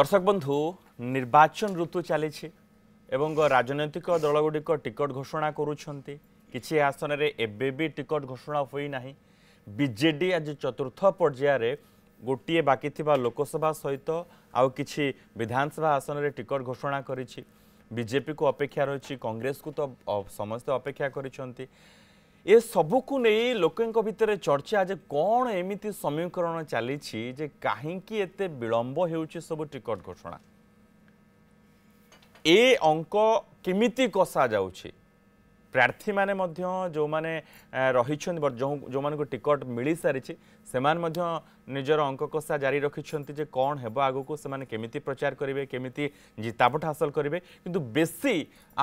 দর্শক বন্ধু নির্বাচন ঋতু চালিছে এবং রাজনৈতিক দলগুড়ি টিকট ঘোষণা করুছেন কিছু আসনের এবে বি টিকট ঘোষণা হয়ে না বিজেডি আজ চতুর্থ পর্যায়ে গোটিয়ে বাকি থাকা লোকসভা সহিত আউ কিছু বিধানসভা আসনের টিকট ঘোষণা করেছে বিজেপি কু অপেক্ষা রয়েছে কংগ্রেস কু তো সমস্ত অপেক্ষা করেছেন ଏ ସବୁକୁ ନେଇ ଲୋକଙ୍କ ଭିତରେ ଚର୍ଚ୍ଚା ଯେ କ'ଣ ଏମିତି ସମୀକରଣ ଚାଲିଛି ଯେ କାହିଁକି ଏତେ ବିଳମ୍ବ ହେଉଛି ସବୁ ଟିକେଟ୍ ଘୋଷଣା ଏ ଅଙ୍କ କେମିତି କଷାଯାଉଛି ପ୍ରାର୍ଥୀମାନେ ମଧ୍ୟ ଯେଉଁମାନେ ରହିଛନ୍ତି ଯେଉଁମାନଙ୍କୁ ଟିକଟ ମିଳିସାରିଛି ସେମାନେ ମଧ୍ୟ ନିଜର ଅଙ୍କକଷା ଜାରି ରଖିଛନ୍ତି ଯେ କ'ଣ ହେବ ଆଗକୁ ସେମାନେ କେମିତି ପ୍ରଚାର କରିବେ କେମିତି ଜିତାପଟ ହାସଲ କରିବେ କିନ୍ତୁ ବେଶୀ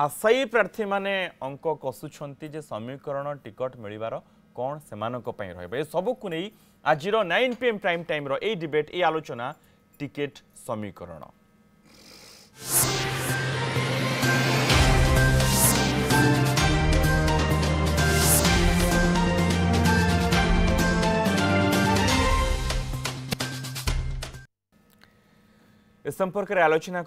ଆଶାୟୀ ପ୍ରାର୍ଥୀମାନେ ଅଙ୍କ କଷୁଛନ୍ତି ଯେ ସମୀକରଣ ଟିକଟ ମିଳିବାର କ'ଣ ସେମାନଙ୍କ ପାଇଁ ରହିବ ଏସବୁକୁ ନେଇ ଆଜିର ନାଇନ୍ ପି ଏମ୍ ପ୍ରାଇମ୍ ଟାଇମ୍ର ଏଇ ଡିବେଟ୍ ଏଇ ଆଲୋଚନା ଟିକେଟ୍ ସମୀକରଣ ए सम्पर्करै आलोचना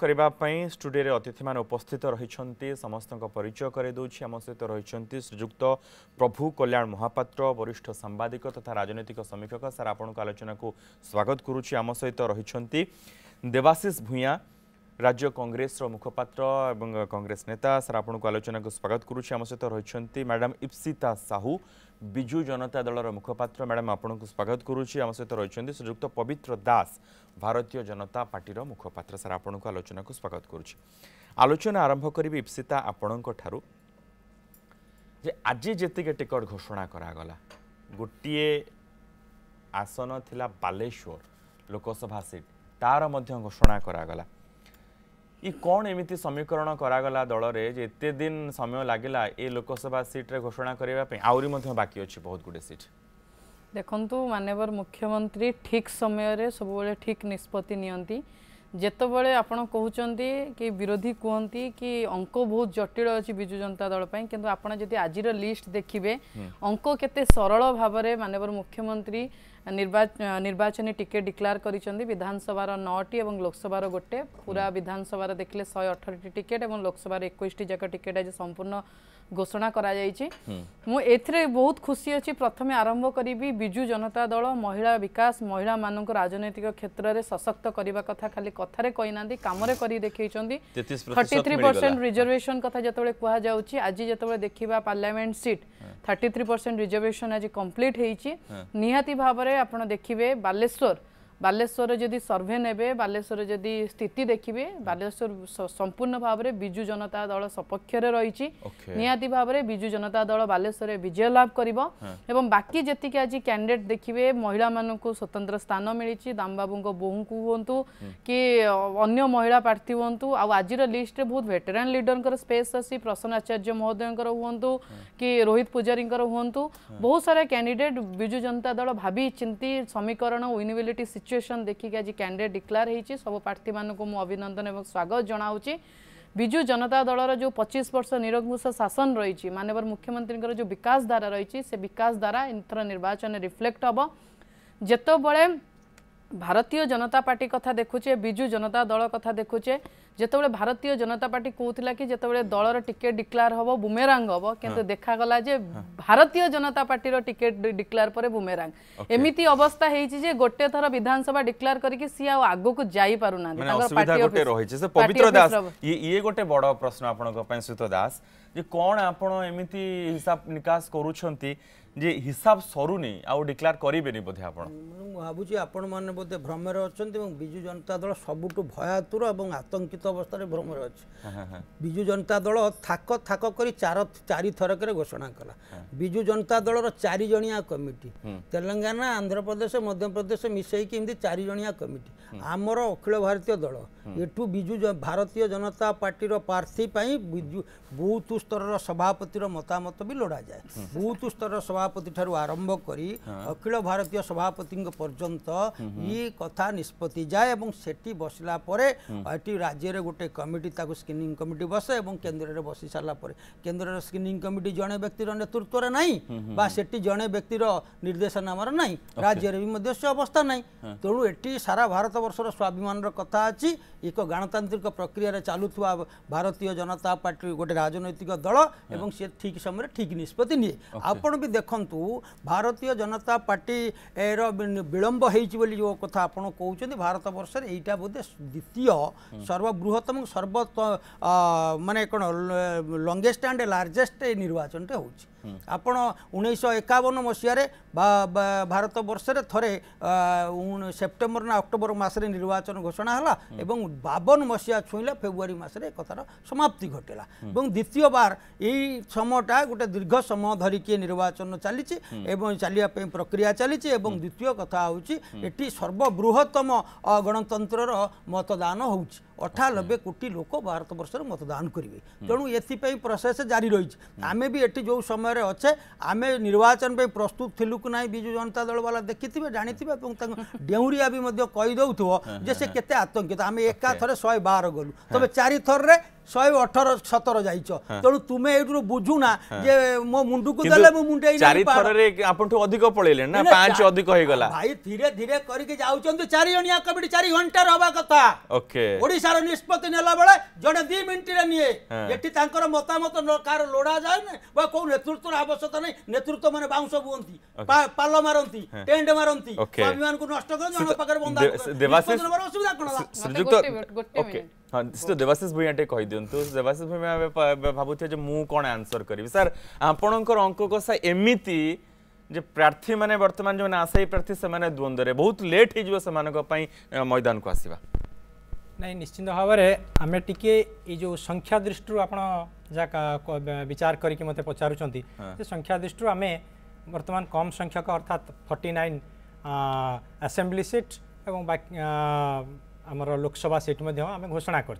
स्टुडियो अतिथि म उपस्थित रही रह परिचय गराइदेछ आम सहित रह प्रभु कल्याण महापात्र वरिष्ठ साम्बादिक तथा राजनैतिक समीक्षक सर सर् आलोचना को स्वागत गरु सहित रहेछ देवाशिष भुइँ राज्य कङ्ग्रेस र मुखपत्र कङ्रेस नेता आलोचना को स्वागत गरु सहित रहेछ मैडम इप्सिता साहू विजु जनता दल र मुखप्र म्याडम आउँदा स्वागत गरु सहित रह पवित्र दास ଭାରତୀୟ ଜନତା ପାର୍ଟିର ମୁଖପାତ୍ର ସାର୍ ଆପଣଙ୍କୁ ଆଲୋଚନାକୁ ସ୍ୱାଗତ କରୁଛି ଆଲୋଚନା ଆରମ୍ଭ କରିବି ଇପ୍ସିତା ଆପଣଙ୍କଠାରୁ ଯେ ଆଜି ଯେତିକି ଟିକେଟ୍ ଘୋଷଣା କରାଗଲା ଗୋଟିଏ ଆସନ ଥିଲା ବାଲେଶ୍ୱର ଲୋକସଭା ସିଟ୍ ତା'ର ମଧ୍ୟ ଘୋଷଣା କରାଗଲା ଇ କ'ଣ ଏମିତି ସମୀକରଣ କରାଗଲା ଦଳରେ ଯେ ଏତେ ଦିନ ସମୟ ଲାଗିଲା ଏ ଲୋକସଭା ସିଟ୍ରେ ଘୋଷଣା କରିବା ପାଇଁ ଆହୁରି ମଧ୍ୟ ବାକି ଅଛି ବହୁତ ଗୁଡ଼ିଏ ସିଟ୍ ଦେଖନ୍ତୁ ମାନ୍ୟବର ମୁଖ୍ୟମନ୍ତ୍ରୀ ଠିକ୍ ସମୟରେ ସବୁବେଳେ ଠିକ୍ ନିଷ୍ପତ୍ତି ନିଅନ୍ତି ଯେତେବେଳେ ଆପଣ କହୁଛନ୍ତି କି ବିରୋଧୀ କୁହନ୍ତି କି ଅଙ୍କ ବହୁତ ଜଟିଳ ଅଛି ବିଜୁ ଜନତା ଦଳ ପାଇଁ କିନ୍ତୁ ଆପଣ ଯଦି ଆଜିର ଲିଷ୍ଟ ଦେଖିବେ ଅଙ୍କ କେତେ ସରଳ ଭାବରେ ମାନ୍ୟବର ମୁଖ୍ୟମନ୍ତ୍ରୀ নির্বাচনী টিকেট ডিক্লেয়ার করেছেন বিধানসভার নটি এবং লোকসভার গোটে পুরা বিধানসভার দেখলে শহে অঠরটি টিকেট এবং লোকসভার একুশটি যাক টিকেট আজ সম্পূর্ণ ঘোষণা করা যাইছি মু এথিরে বহুত খুশি অছি প্রথমে আরম্ভ করিবি বিজু জনতা দল মহিলা বিকাশ মহিলা মানুষ রাজনৈতিক ক্ষেত্রে সশক্ত করা কথা খালি কথারে কই না কামরে করে দেখাইছেন থার্টি থ্রি পরসেন্ট রিজর্ভেশন কথা যেতবে কুহযাচ্ছি আজ যেতবে দেখিবা parliament seat thirty three percent reservation আজ কমপ্লিট হয়েছি নিহতি ভাবে আপনার দেখবে বালেশ্বর ବାଲେଶ୍ୱର ଯଦି ସର୍ଭେ ନେବେ ବାଲେଶ୍ୱର ଯଦି ସ୍ଥିତି ଦେଖିବେ ବାଲେଶ୍ୱର ସମ୍ପୂର୍ଣ୍ଣ ଭାବରେ ବିଜୁ ଜନତା ଦଳ ସପକ୍ଷରେ ରହିଛି ନିହାତି ଭାବରେ ବିଜୁ ଜନତା ଦଳ ବାଲେଶ୍ୱରରେ ବିଜୟ ଲାଭ କରିବ ଏବଂ ବାକି ଯେତିକି ଆଜି କ୍ୟାଣ୍ଡିଡେଟ୍ ଦେଖିବେ ମହିଳାମାନଙ୍କୁ ସ୍ୱତନ୍ତ୍ର ସ୍ଥାନ ମିଳିଛି ଦାମବାବୁଙ୍କ ବୋହୂଙ୍କୁ ହୁଅନ୍ତୁ କି ଅନ୍ୟ ମହିଳା ପ୍ରାର୍ଥୀ ହୁଅନ୍ତୁ ଆଉ ଆଜିର ଲିଷ୍ଟରେ ବହୁତ ଭେଟେରାନ୍ ଲିଡରଙ୍କର ସ୍ପେସ୍ ଅଛି ପ୍ରସନ୍ନ ଆଚାର୍ଯ୍ୟ ମହୋଦୟଙ୍କର ହୁଅନ୍ତୁ କି ରୋହିତ ପୂଜାରୀଙ୍କର ହୁଅନ୍ତୁ ବହୁତ ସାରା କ୍ୟାଣ୍ଡିଡେଟ୍ ବିଜୁ ଜନତା ଦଳ ଭାବି ଚିନ୍ତି ସମୀକରଣ ୱିନିବିଲିଟି ସିଚୁଏସନ୍ ସିଚୁଏସନ୍ ଦେଖିକି ଆଜି କ୍ୟାଣ୍ଡିଡେଟ୍ ଡିକ୍ଲାର ହୋଇଛି ସବୁ ପ୍ରାର୍ଥୀମାନଙ୍କୁ ମୁଁ ଅଭିନନ୍ଦନ ଏବଂ ସ୍ୱାଗତ ଜଣାଉଛି ବିଜୁ ଜନତା ଦଳର ଯେଉଁ ପଚିଶ ବର୍ଷ ନିରଙ୍କୁଶ ଶାସନ ରହିଛି ମାନ୍ୟବର ମୁଖ୍ୟମନ୍ତ୍ରୀଙ୍କର ଯେଉଁ ବିକାଶ ଧାରା ରହିଛି ସେ ବିକାଶ ଧାରା ଏଥର ନିର୍ବାଚନରେ ରିଫ୍ଲେକ୍ଟ ହେବ ଯେତେବେଳେ ଭାରତୀୟ ଜନତା ପାର୍ଟି କଥା ଦେଖୁଛେ ବିଜୁ ଜନତା ଦଳ କଥା ଦେଖୁଛେ ଯେତେବେଳେ ଭାରତୀୟ ଜନତା ପାର୍ଟି କହୁଥିଲା କି ଯେତେବେଳେ ଦଳର ଟିକେଟ୍ ଡିକ୍ଲାର ହେବ ବୁମେରାଙ୍ଗ ହେବ କିନ୍ତୁ ଦେଖାଗଲା ଯେ ଭାରତୀୟ ଜନତା ପାର୍ଟିର ଟିକେଟ୍ ଡିକ୍ଲାର ପରେ ବୁମେରାଙ୍ଗ ଏମିତି ଅବସ୍ଥା ହେଇଛି ଯେ ଗୋଟେ ଥର ବିଧାନସଭା ଡିକ୍ଲାର କରିକି ସିଏ ଆଉ ଆଗକୁ ଯାଇପାରୁନାହାନ୍ତି ପବିତ୍ର ଦାସ ଇଏ ଗୋଟେ ବଡ଼ ପ୍ରଶ୍ନ ଆପଣଙ୍କ ପାଇଁ ସୁତ ଦାସ ଯେ କ'ଣ ଆପଣ ଏମିତି ହିସାବ ନିକାଶ କରୁଛନ୍ତି যে হিসাব সরুনি আিক্লার করবে বোধে আপনার ভাবুছি আপন মানে বোধে ভ্রমের অনেক এবং বিজু জনতা দল সবুঠু ভয়াতুর এবং আতঙ্কিত অবস্থায় ভ্রমের অছে বিজু জনতা দল থাক থাক করে চার চারি চারিথরকরে ঘোষণা কলা বিজু জনতা দলর চারিজিয়া কমিটি তেলেঙ্গানা আন্ধ্রপ্রদেশ মধ্যপ্রদেশ মিশাইকি এমনি চারিজিয়া কমিটি আমার অখিল ভারতীয় দল এটু বিজু ভারতীয় জনতা পার্টির প্রার্থী পাই বিজু বুথ স্তরের সভাপতির মতামত বি লোড়া যায় বুথ স্তরের সভা ସଭାପତିଠାରୁ ଆରମ୍ଭ କରି ଅଖିଳ ଭାରତୀୟ ସଭାପତିଙ୍କ ପର୍ଯ୍ୟନ୍ତ ଇ କଥା ନିଷ୍ପତ୍ତି ଯାଏ ଏବଂ ସେଠି ବସିଲା ପରେ ଏଠି ରାଜ୍ୟରେ ଗୋଟେ କମିଟି ତାକୁ ସ୍କ୍ରିନିଂ କମିଟି ବସେ ଏବଂ କେନ୍ଦ୍ରରେ ବସି ସାରିଲା ପରେ କେନ୍ଦ୍ରର ସ୍କ୍ରିନିଂ କମିଟି ଜଣେ ବ୍ୟକ୍ତିର ନେତୃତ୍ୱରେ ନାହିଁ ବା ସେଠି ଜଣେ ବ୍ୟକ୍ତିର ନିର୍ଦ୍ଦେଶନାମାର ନାହିଁ ରାଜ୍ୟରେ ବି ମଧ୍ୟ ସେ ଅବସ୍ଥା ନାହିଁ ତେଣୁ ଏଠି ସାରା ଭାରତବର୍ଷର ସ୍ୱାଭିମାନର କଥା ଅଛି ଏକ ଗଣତାନ୍ତ୍ରିକ ପ୍ରକ୍ରିୟାରେ ଚାଲୁଥିବା ଭାରତୀୟ ଜନତା ପାର୍ଟି ଗୋଟେ ରାଜନୈତିକ ଦଳ ଏବଂ ସେ ଠିକ୍ ସମୟରେ ଠିକ୍ ନିଷ୍ପତ୍ତି ନିଏ ଆପଣ ବି ଦେଖ ଦେଖନ୍ତୁ ଭାରତୀୟ ଜନତା ପାର୍ଟିର ବିଳମ୍ବ ହେଇଛି ବୋଲି ଯେଉଁ କଥା ଆପଣ କହୁଛନ୍ତି ଭାରତବର୍ଷରେ ଏଇଟା ବୋଧେ ଦ୍ୱିତୀୟ ସର୍ବବୃହତ ଏବଂ ସର୍ବ ମାନେ କ'ଣ ଲଙ୍ଗେଷ୍ଟ ଆଣ୍ଡ ଲାର୍ଜେଷ୍ଟ ନିର୍ବାଚନଟେ ହେଉଛି ଆପଣ ଉଣେଇଶହ ଏକାବନ ମସିହାରେ ଭାରତ ବର୍ଷରେ ଥରେ ସେପ୍ଟେମ୍ବର ନା ଅକ୍ଟୋବର ମାସରେ ନିର୍ବାଚନ ଘୋଷଣା ହେଲା ଏବଂ ବାବନ ମସିହା ଛୁଇଁଲା ଫେବୃଆରୀ ମାସରେ ଏକଥାର ସମାପ୍ତି ଘଟିଲା ଏବଂ ଦ୍ୱିତୀୟବାର ଏଇ ସମୟଟା ଗୋଟେ ଦୀର୍ଘ ସମୟ ଧରିକି ନିର୍ବାଚନ ଚାଲିଛି ଏବଂ ଚାଲିବା ପାଇଁ ପ୍ରକ୍ରିୟା ଚାଲିଛି ଏବଂ ଦ୍ୱିତୀୟ କଥା ହେଉଛି ଏଠି ସର୍ବବୃହତ୍ତମ ଗଣତନ୍ତ୍ରର ମତଦାନ ହେଉଛି ଅଠାନବେ କୋଟି ଲୋକ ଭାରତବର୍ଷରେ ମତଦାନ କରିବେ ତେଣୁ ଏଥିପାଇଁ ପ୍ରସେସ୍ ଜାରି ରହିଛି ଆମେ ବି ଏଠି ଯେଉଁ ସମୟରେ ଅଛେ ଆମେ ନିର୍ବାଚନ ପାଇଁ ପ୍ରସ୍ତୁତ ଥିଲୁ କି ନାହିଁ ବିଜୁ ଜନତା ଦଳ ବାଲା ଦେଖିଥିବେ ଜାଣିଥିବେ ଏବଂ ତାଙ୍କୁ ଡେଉଁରିଆ ବି ମଧ୍ୟ କହିଦେଉଥିବ ଯେ ସେ କେତେ ଆତଙ୍କିତ ଆମେ ଏକା ଥରେ ଶହେ ବାର ଗଲୁ ତେବେ ଚାରିଥରରେ ଶହେ ଅଠର ସତର ଯାଇଛ ତେଣୁ ତୁମେ ଏଇଠୁ ବୁଝୁନା ଯେ ମୋ ମୁଣ୍ଡକୁ ଦେଲେ ମୁଁ ମୁଣ୍ଡେଇ ଚାରିଥରରେ ଆପଣଠୁ ଅଧିକ ପଳେଇଲେ ନା ପାଞ୍ଚ ଅଧିକ ହେଇଗଲା ଭାଇ ଧୀରେ ଧୀରେ କରିକି ଯାଉଛନ୍ତି ଚାରିଜଣିଆ ଜଣିଆ କମିଟି ଚାରି ଘଣ୍ଟାର ହବା କଥା ଓଡ଼ିଶାର ନିଷ୍ପତ୍ତି ନେଲା ବେଳେ ଜଣେ ଦି ମିନିଟରେ ନିଏ ଏଠି ତାଙ୍କର ମତାମତ କାହାର ଲୋଡ଼ା ଯାଏନି ବା କୋଉ ନେତୃତ୍ୱର ଆବଶ୍ୟକତା ନାହିଁ ନେତୃତ୍ୱ ମାନେ ବାଉଁଶ ବୁଅନ୍ତି ପାଲ ମାରନ୍ତି ଟେଣ୍ଟ ମାରନ୍ତି ସ୍ୱାଭିମାନଙ୍କୁ ନଷ୍ଟ କରନ୍ତି ଜଣଙ୍କ ପାଖରେ ବନ୍ଧା ଦେବାଶିଷ ଅସୁବିଧା କ'ଣ ହେଲା ହଁ ଦେବାଶିଷ ଭୂୟାଟେ କହିଦିଅନ୍ତୁ ଦେବାଶିଷ ଭୂୟା ଭାବୁଥିବା ଯେ ମୁଁ କ'ଣ ଆନ୍ସର କରିବି ସାର୍ ଆପଣଙ୍କର ଅଙ୍କ କଷା ଏମିତି ଯେ ପ୍ରାର୍ଥୀମାନେ ବର୍ତ୍ତମାନ ଯେଉଁମାନେ ଆଶାୟୀ ପ୍ରାର୍ଥୀ ସେମାନେ ଦ୍ୱନ୍ଦ୍ୱରେ ବହୁତ ଲେଟ୍ ହେଇଯିବ ସେମାନଙ୍କ ପାଇଁ ମଇଦାନକୁ ଆସିବା ନାଇଁ ନିଶ୍ଚିନ୍ତ ଭାବରେ ଆମେ ଟିକେ ଏଇ ଯେଉଁ ସଂଖ୍ୟା ଦୃଷ୍ଟିରୁ ଆପଣ ଯାହା ବିଚାର କରିକି ମୋତେ ପଚାରୁଛନ୍ତି ସେ ସଂଖ୍ୟା ଦୃଷ୍ଟିରୁ ଆମେ ବର୍ତ୍ତମାନ କମ୍ ସଂଖ୍ୟକ ଅର୍ଥାତ୍ ଫର୍ଟି ନାଇନ୍ ଆସେମ୍ବ୍ଲି ସିଟ୍ ଏବଂ ବାକି आम लोकसभा सीट आम घोषणा कर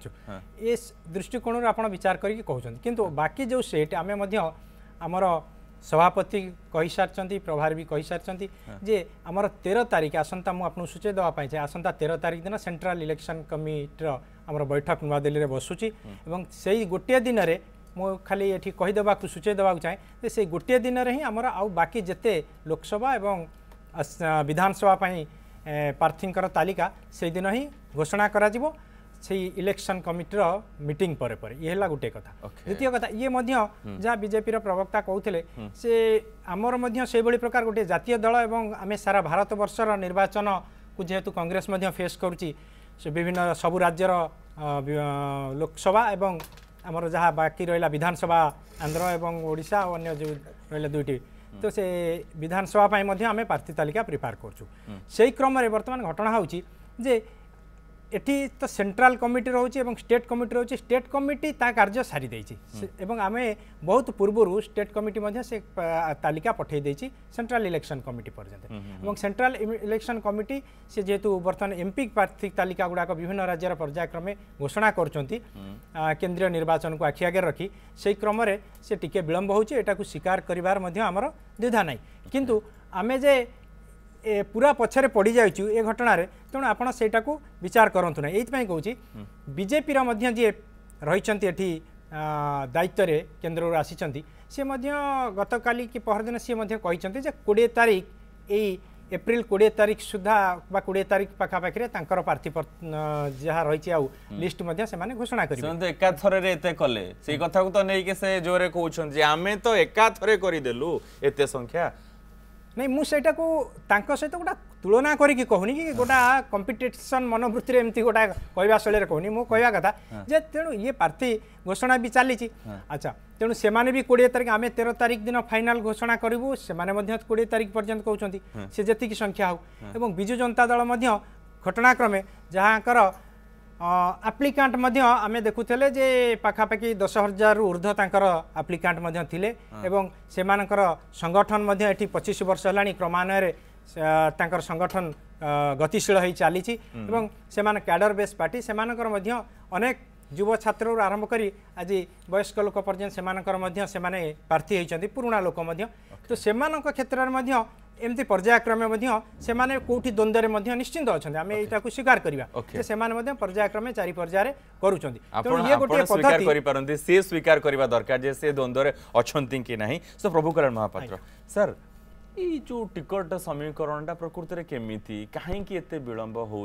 दृष्टिकोण आप विचार करूँ बाकी जो सीट आम आमर सभापति कही सारी प्रभार भी कही सारी जे आम तेरह तारीख आसंता मुझे सूचाई देवाई चाहे आसंता तेरह तारीख दिन सेन्ट्राल इलेक्शन कमिटर आम बैठक दिल्ली में और से गोटे दिन में मुझे खाली ये कहीदे सूचाई देवा चाहे से गोटे दिन में ही आम आकी जिते लोकसभा विधानसभा प्रार्थी तालिका से दिन ही ଘୋଷଣା କରାଯିବ ସେଇ ଇଲେକ୍ସନ୍ କମିଟିର ମିଟିଂ ପରେ ପରେ ଇଏ ହେଲା ଗୋଟିଏ କଥା ଦ୍ୱିତୀୟ କଥା ଇଏ ମଧ୍ୟ ଯାହା ବିଜେପିର ପ୍ରବକ୍ତା କହୁଥିଲେ ସେ ଆମର ମଧ୍ୟ ସେଇଭଳି ପ୍ରକାର ଗୋଟିଏ ଜାତୀୟ ଦଳ ଏବଂ ଆମେ ସାରା ଭାରତବର୍ଷର ନିର୍ବାଚନକୁ ଯେହେତୁ କଂଗ୍ରେସ ମଧ୍ୟ ଫେସ୍ କରୁଛି ସେ ବିଭିନ୍ନ ସବୁ ରାଜ୍ୟର ଲୋକସଭା ଏବଂ ଆମର ଯାହା ବାକି ରହିଲା ବିଧାନସଭା ଆନ୍ଧ୍ର ଏବଂ ଓଡ଼ିଶା ଓ ଅନ୍ୟ ଯେଉଁ ରହିଲା ଦୁଇଟି ତ ସେ ବିଧାନସଭା ପାଇଁ ମଧ୍ୟ ଆମେ ପ୍ରାର୍ଥୀ ତାଲିକା ପ୍ରିପେୟାର କରୁଛୁ ସେଇ କ୍ରମରେ ବର୍ତ୍ତମାନ ଘଟଣା ହେଉଛି ଯେ এটি তো সেন্ট্রাল কমিটি রয়েছে এবং স্টেট কমিটি রয়েছে স্টেট কমিটি তা কার্য সারি দিয়েছি এবং আমি বহুত পূর্বর স্টেট কমিটি মধ্যে সে তালিকা পঠাই দিয়েছি সেন্ট্রাল ইলেকশন কমিটি পর্যন্ত এবং সেন্ট্রাল ইলেকশন কমিটি সে যেহেতু বর্তমান এমপি প্রার্থী তালিকা গুড়াক বিভিন্ন রাজ্যের পর্যায়ক্রমে ঘোষণা করছেন কেন্দ্রীয় নির্বাচনকে আখি আগে রাখি সেই ক্রমরে সে টিকে বিলম্ব হচ্ছে এটা স্বীকার করবার আমার দ্বিধা নাই কিন্তু আমি যে পুরা পছরে পড়ি যাইছু এ ঘটনার তেমন আপনার সেইটা বিচার করতু না এইপাই কৌছি বিজেপির যে রয়েছেন এটি দায়িত্বরে কেন্দ্রর আসিছেন সে গতকালি কি পরদিন সি যে কোড়িয়ে তারিখ এই এপ্রিল কোড়িয়ে তারিখ সুদ্ধা বা কোড়িয়ে তারিখ পাখাপাখি তাঁর প্রার্থী যা রয়েছে আউ লিস্ট সে ঘোষণা করবে একাথরে এতে কলে সেই কথা তো নেই সে জোরে কৌন যে আমি তো একাথরে করে দেলু এতে সংখ্যা ନାଇଁ ମୁଁ ସେଇଟାକୁ ତାଙ୍କ ସହିତ ଗୋଟେ ତୁଳନା କରିକି କହୁନି କି ଗୋଟା କମ୍ପିଟିସନ୍ ମନୋବୃତ୍ତିରେ ଏମିତି ଗୋଟା କହିବା ଶୈଳୀରେ କହୁନି ମୁଁ କହିବା କଥା ଯେ ତେଣୁ ଇଏ ପ୍ରାର୍ଥୀ ଘୋଷଣା ବି ଚାଲିଛି ଆଚ୍ଛା ତେଣୁ ସେମାନେ ବି କୋଡ଼ିଏ ତାରିଖ ଆମେ ତେର ତାରିଖ ଦିନ ଫାଇନାଲ୍ ଘୋଷଣା କରିବୁ ସେମାନେ ମଧ୍ୟ କୋଡ଼ିଏ ତାରିଖ ପର୍ଯ୍ୟନ୍ତ କହୁଛନ୍ତି ସେ ଯେତିକି ସଂଖ୍ୟା ହେଉ ଏବଂ ବିଜୁ ଜନତା ଦଳ ମଧ୍ୟ ଘଟଣାକ୍ରମେ ଯାହାଙ୍କର ଆପ୍ଲିକାଣ୍ଟ ମଧ୍ୟ ଆମେ ଦେଖୁଥିଲେ ଯେ ପାଖାପାଖି ଦଶ ହଜାରରୁ ଉର୍ଦ୍ଧ୍ୱ ତାଙ୍କର ଆପ୍ଲିକାଣ୍ଟ ମଧ୍ୟ ଥିଲେ ଏବଂ ସେମାନଙ୍କର ସଂଗଠନ ମଧ୍ୟ ଏଠି ପଚିଶ ବର୍ଷ ହେଲାଣି କ୍ରମାନ୍ୱୟରେ ତାଙ୍କର ସଂଗଠନ ଗତିଶୀଳ ହୋଇ ଚାଲିଛି ଏବଂ ସେମାନେ କ୍ୟାଡର ବେସ୍ ପାର୍ଟି ସେମାନଙ୍କର ମଧ୍ୟ ଅନେକ ଯୁବ ଛାତ୍ରରୁ ଆରମ୍ଭ କରି ଆଜି ବୟସ୍କ ଲୋକ ପର୍ଯ୍ୟନ୍ତ ସେମାନଙ୍କର ମଧ୍ୟ ସେମାନେ ପ୍ରାର୍ଥୀ ହୋଇଛନ୍ତି ପୁରୁଣା ଲୋକ ମଧ୍ୟ କିନ୍ତୁ ସେମାନଙ୍କ କ୍ଷେତ୍ରରେ ମଧ୍ୟ एमती पर्यायक्रमे कौटी द्वंद्व निश्चिंत अच्छा आम यहाँ स्वीकार करने से पर्यायक्रमे चारि पर्यायर कर स्वीकार सी स्वीकार करने दरकार जे सी द्वंद्व अच्छा कि ना सो प्रभुकल्याण महापात्र सर जो टिकट समीकरण प्रकृति में कमी कहीं विलंब हो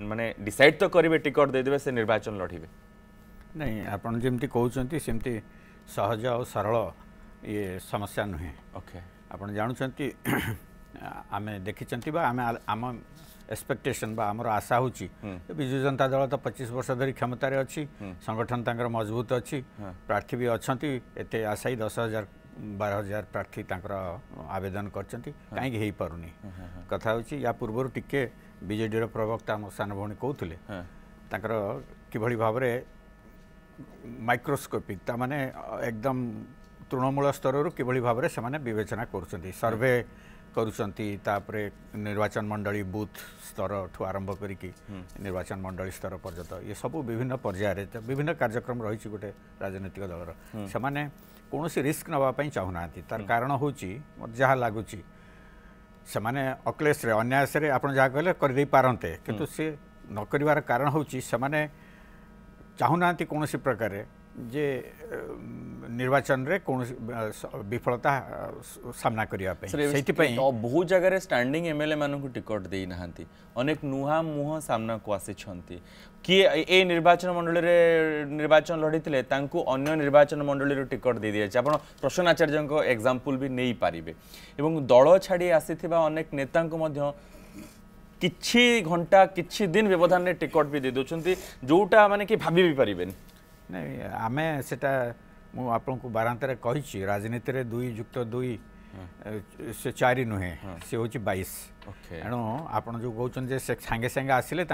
मानने डिसाइड तो करेंगे टिकट देदेवे से निर्वाचन लड़े नहीं आपत कहते सहज और सरल ये समस्या नुहे ओके okay. ଆପଣ ଜାଣୁଛନ୍ତି ଆମେ ଦେଖିଛନ୍ତି ବା ଆମେ ଆମ ଏକ୍ସପେକ୍ଟେସନ୍ ବା ଆମର ଆଶା ହେଉଛି ବିଜୁ ଜନତା ଦଳ ତ ପଚିଶ ବର୍ଷ ଧରି କ୍ଷମତାରେ ଅଛି ସଂଗଠନ ତାଙ୍କର ମଜବୁତ ଅଛି ପ୍ରାର୍ଥୀ ବି ଅଛନ୍ତି ଏତେ ଆଶାୟୀ ଦଶ ହଜାର ବାର ହଜାର ପ୍ରାର୍ଥୀ ତାଙ୍କର ଆବେଦନ କରିଛନ୍ତି କାହିଁକି ହେଇପାରୁନି କଥା ହେଉଛି ୟା ପୂର୍ବରୁ ଟିକେ ବିଜେଡ଼ିର ପ୍ରବକ୍ତା ଆମ ସାନ ଭଉଣୀ କହୁଥିଲେ ତାଙ୍କର କିଭଳି ଭାବରେ ମାଇକ୍ରୋସ୍କୋପିକ୍ ତାମାନେ ଏକଦମ୍ তৃণমূল স্তরর কিভাবে ভাবে সে বিবেচনা করছেন সর্ভে করছেন তাপরে নির্বাচন মন্ডলী বুথ স্তর ঠু আরম্ভ করি নির্বাচন মন্ডলী স্তর পর্যন্ত এসব বিভিন্ন পর্যায়ে বিভিন্ন কার্যক্রম রয়েছে গোটে রাজনৈতিক দলর সে কৌশি রিস্ক নেওয়া চাহু না তার কারণ হচ্ছে যা লাগুচি সে অক্লেশে অন্যায়সে আপনার যা কে করে পারতে কিন্তু সে নকরিবার কারণ হচ্ছে সে চাহু না কৌশি প্রকারে ଯେ ନିର୍ବାଚନରେ କୌଣସି ବିଫଳତା ସାମ୍ନା କରିବା ପାଇଁ ସେଇଥିପାଇଁ ବହୁ ଜାଗାରେ ଷ୍ଟାଣ୍ଡିଂ ଏମ୍ଏଲ୍ଏ ମାନଙ୍କୁ ଟିକଟ ଦେଇନାହାନ୍ତି ଅନେକ ନୂଆ ମୁହଁ ସାମ୍ନାକୁ ଆସିଛନ୍ତି କିଏ ଏ ନିର୍ବାଚନ ମଣ୍ଡଳୀରେ ନିର୍ବାଚନ ଲଢ଼ିଥିଲେ ତାଙ୍କୁ ଅନ୍ୟ ନିର୍ବାଚନ ମଣ୍ଡଳୀରୁ ଟିକଟ ଦେଇଦିଆଯାଇଛି ଆପଣ ପ୍ରସନ୍ନ ଆଚାର୍ଯ୍ୟଙ୍କ ଏକ୍ଜାମ୍ପଲ୍ ବି ନେଇପାରିବେ ଏବଂ ଦଳ ଛାଡ଼ି ଆସିଥିବା ଅନେକ ନେତାଙ୍କୁ ମଧ୍ୟ କିଛି ଘଣ୍ଟା କିଛି ଦିନ ବ୍ୟବଧାନରେ ଟିକଟ ବି ଦେଇଦେଉଛନ୍ତି ଯେଉଁଟା ମାନେ କି ଭାବି ବି ପାରିବେନି नहीं आम से मुझको बारातर कही राजनीति में दुई युक्त दुई से चार नुहे सी हूँ बैस तेणु आप कौन सांगे सांगे आसिले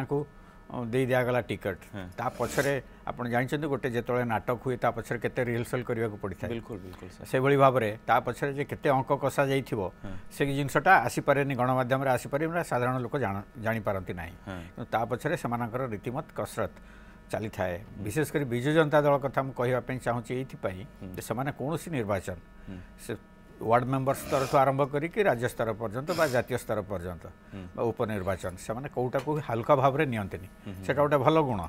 दे दिगला टिकट ता पचर आप जानते गोटे जो नाटक हुए ता पचर के रिहर्सल करने को पड़ता है बिल्कुल बिल्कुल से भाई भाव में ता पचर जे के अंक कसा जा जिनसटा आसपारे गणमाध्यम आसपार साधारण लोक जापारती ना तो पचर से रीतिमत कसरत चली था विशेषकर विजु जनता दल कथा कहवाप चाहिए ये से कौन सी निर्वाचन से वार्ड मेम्बर स्तर ठू आरंभ कर राज्य स्तर पर्यटन व स्तर पर्यटन उपनिर्वाचन से मैंने कौटा को हालका भाव में निटा गोटे भल गुण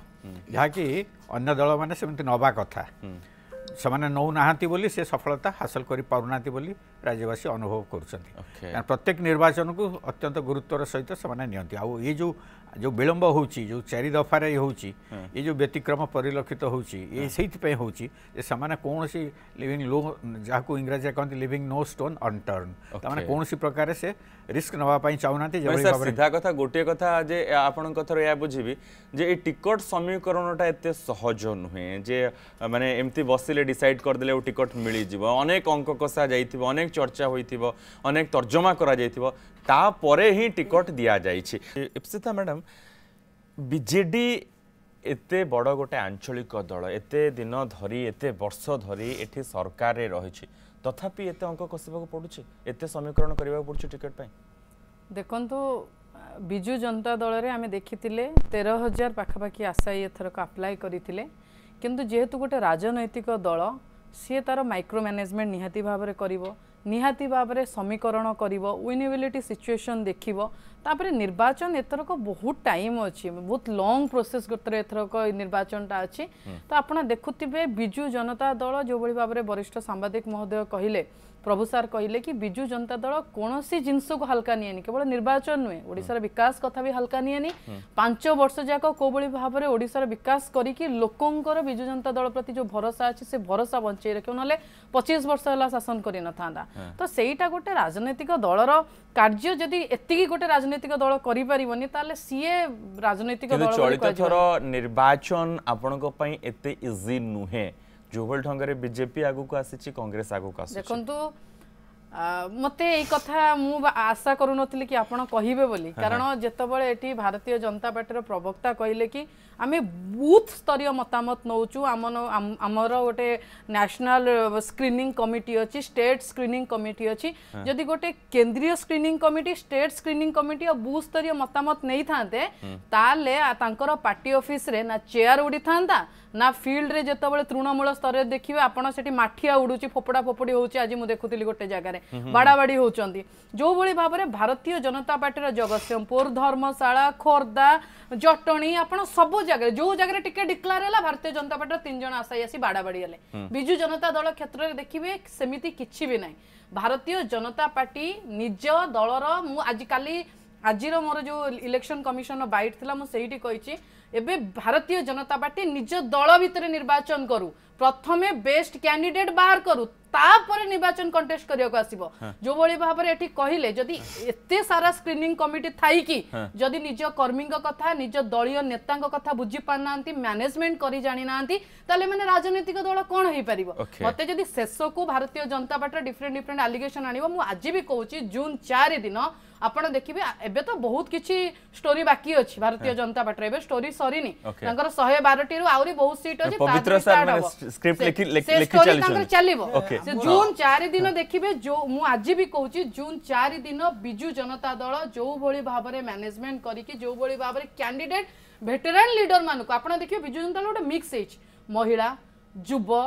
जहाँकि दल मैंने सेम कथा से नौना से सफलता हासिल कर पार ना ରାଜ୍ୟବାସୀ ଅନୁଭବ କରୁଛନ୍ତି ପ୍ରତ୍ୟେକ ନିର୍ବାଚନକୁ ଅତ୍ୟନ୍ତ ଗୁରୁତ୍ୱର ସହିତ ସେମାନେ ନିଅନ୍ତି ଆଉ ଏ ଯେଉଁ ଯେଉଁ ବିଳମ୍ବ ହେଉଛି ଯେଉଁ ଚାରି ଦଫାରେ ହେଉଛି ଏ ଯେଉଁ ବ୍ୟତିକ୍ରମ ପରିଲକ୍ଷିତ ହେଉଛି ଏ ସେଇଥିପାଇଁ ହେଉଛି ଯେ ସେମାନେ କୌଣସି ଲିଭିଂ ଲୋ ଯାହାକୁ ଇଂରାଜୀରେ କହନ୍ତି ଲିଭିଂ ନୋ ଷ୍ଟୋନ୍ ଅନ୍ଟର୍ନ ତାମାନେ କୌଣସି ପ୍ରକାରେ ସେ ରିସ୍କ ନେବା ପାଇଁ ଚାହୁଁନାହାନ୍ତି ସିଧା କଥା ଗୋଟିଏ କଥା ଯେ ଆପଣଙ୍କ ଥର ଏହା ବୁଝିବି ଯେ ଏଇ ଟିକଟ ସମୀକରଣଟା ଏତେ ସହଜ ନୁହେଁ ଯେ ମାନେ ଏମିତି ବସିଲେ ଡିସାଇଡ୍ କରିଦେଲେ ଆଉ ଟିକଟ ମିଳିଯିବ ଅନେକ ଅଙ୍କ କଷା ଯାଇଥିବ ଅନେକ চর্চা হয়েছিল অনেক তর্জমা করা যাইথিব তাপরে হি টিকট দিয়া যাইছি ইপসিতা ম্যাডাম বিজেডি এতে বড় গোটে আঞ্চলিক দল এতে দিন ধরি এতে বর্ষ ধরি এটি সরকারে রয়েছে তথাপি এতে অঙ্ক কষিবাকে পড়ুছে এতে সমীকরণ করা পড়ছে টিকেট পাই দেখন্তু বিজু জনতা দলরে আমি দেখিলে তের হাজার পাখাপাখি আশায়ী এথরক আপ্লাই করে কিন্তু যেহেতু গোটে রাজনৈতিক দল সি তার মাইক্রো ম্যানেজমেন্ট নিহতি ভাবে করব ନିହାତି ଭାବରେ ସମୀକରଣ କରିବ ୱିନେବିଲିଟି ସିଚୁଏସନ୍ ଦେଖିବ ତାପରେ ନିର୍ବାଚନ ଏଥରକ ବହୁତ ଟାଇମ୍ ଅଛି ବହୁତ ଲଙ୍ଗ୍ ପ୍ରୋସେସ୍ ଗୋଟେ ଏଥରକ ନିର୍ବାଚନଟା ଅଛି ତ ଆପଣ ଦେଖୁଥିବେ ବିଜୁ ଜନତା ଦଳ ଯେଉଁଭଳି ଭାବରେ ବରିଷ୍ଠ ସାମ୍ବାଦିକ ମହୋଦୟ କହିଲେ প্রভু সার কহিলেন কি বিজু জনতা দল কোণী জিনিসক হালকা নিয়ে কেবল নির্বাচন নুহে ওড়শার বিকাশ কথা বি হালকা নিয়ে পাঁচ বর্ষ যাক কোভাবে ভাবে ওড়শার বিকাশ করি লোকর বিজু জনতা দল প্রতি যে ভরসা আছে সে ভরসা বঞ্চাই রাখব নহলে পঁচিশ বর্ষ হল শাসন করে নথা তো সেইটা গোটে রাজনৈতিক দলর কার্য যদি এতিকি গোটে রাজনৈতিক দল করে পারবনি তাহলে সিয়ে রাজনৈতিক দল চলিত থর নির্বাচন আপনার এতে ইজি নুহে जो भाई ढंग से बजेपी आगे आसी कंग्रेस आगे आस देखो ମୋତେ ଏଇ କଥା ମୁଁ ଆଶା କରୁନଥିଲି କି ଆପଣ କହିବେ ବୋଲି କାରଣ ଯେତେବେଳେ ଏଠି ଭାରତୀୟ ଜନତା ପାର୍ଟିର ପ୍ରବକ୍ତା କହିଲେ କି ଆମେ ବୁଥ୍ ସ୍ତରୀୟ ମତାମତ ନେଉଛୁ ଆମ ଆମର ଗୋଟେ ନ୍ୟାସନାଲ୍ ସ୍କ୍ରିନିଂ କମିଟି ଅଛି ଷ୍ଟେଟ୍ ସ୍କ୍ରିନିଂ କମିଟି ଅଛି ଯଦି ଗୋଟେ କେନ୍ଦ୍ରୀୟ screening committee state screening committee ଆଉ ବୁଥ୍ ସ୍ତରୀୟ ମତାମତ ନେଇଥାନ୍ତେ ତାହେଲେ ତାଙ୍କର ପାର୍ଟି ଅଫିସରେ ନା ଚେୟାର ଉଡ଼ିଥାନ୍ତା ନା ଫିଲ୍ଡରେ ଯେତେବେଳେ ତୃଣମୂଳ ସ୍ତରରେ ଦେଖିବେ ଆପଣ ସେଠି ମାଠିଆ ଉଡ଼ୁଛି ଫୋପଡ଼ା ଫୋପଡ଼ି ହେଉଛି ଆଜି ମୁଁ ଦେଖୁଥିଲି ଗୋଟେ ଜାଗାରେ ବାଡ଼ାବାଡ଼ି ହେଉଛନ୍ତି ଯେଉଁଭଳି ଭାବରେ ଭାରତୀୟ ଜନତା ପାର୍ଟିର ଜଗତସିଂହପୁର ଧର୍ମଶାଳା ଖୋର୍ଦ୍ଧା ଜଟଣୀ ଆପଣ ସବୁ ଜାଗାରେ ଯୋଉ ଜାଗାରେ ଟିକେ ଡିକ୍ଲାର ହେଲା ଭାରତୀୟ ଜନତା ପାର୍ଟିର ତିନି ଜଣ ଆଶାୟୀ ଆସି ବାଡ଼ାବାଡ଼ି ହେଲେ ବିଜୁ ଜନତା ଦଳ କ୍ଷେତ୍ରରେ ଦେଖିବେ ସେମିତି କିଛି ବି ନାହିଁ ଭାରତୀୟ ଜନତା ପାର୍ଟି ନିଜ ଦଳର ମୁଁ ଆଜିକାଲି ଆଜିର ମୋର ଯେଉଁ ଇଲେକ୍ସନ କମିଶନର ବାଇଟ୍ ଥିଲା ମୁଁ ସେଇଠି କହିଛି ଏବେ ଭାରତୀୟ ଜନତା ପାର୍ଟି ନିଜ ଦଳ ଭିତରେ ନିର୍ବାଚନ କରୁ ପ୍ରଥମେ ବେଷ୍ଟ କ୍ୟାଣ୍ଡିଡେଟ୍ ବାହାର କରୁ निर्वाचन कंटेस्ट करिया को जो भाई भाव कहले सारा स्क्रीनिंग कमिटी थी कि जब निज कर्मी कथ निज दल नेता कथ बुझी पार ना मैनेजमेंट कर मैंने राजनीतिक दल कौन हो पार मत शेष को भारतीय जनता पार्टी डिफरेन्ट डिफरेन्ट आलिगेसन आज भी कहूँ जून चार दिन आपड़ देखिए एवं तो बहुत किसी स्टोरी बाकी अच्छी भारतीय जनता पार्टी एवं स्टोरी सरी शहे बार आहुरी बहुत सीट अच्छी चलो ସେ ଜୁନ ଚାରି ଦିନ ଦେଖିବେ ଯୋଉ ମୁଁ ଆଜି ବି କହୁଛି ଜୁନ ଚାରି ଦିନ ବିଜୁ ଜନତା ଦଳ ଯୋଉଭଳି ଭାବରେ ମ୍ୟାନେଜମେଣ୍ଟ କରିକି ଯୋଉଭଳି ଭାବରେ କ୍ୟାଣ୍ଡିଡେଟ୍ ଭେଟେରାନ୍ ଲିଡର ମାନଙ୍କୁ ଆପଣ ଦେଖିବେ ବିଜୁ ଜନତା ଦଳ ଗୋଟେ ମିକ୍ସ ହେଇଛି ମହିଳା ଯୁବ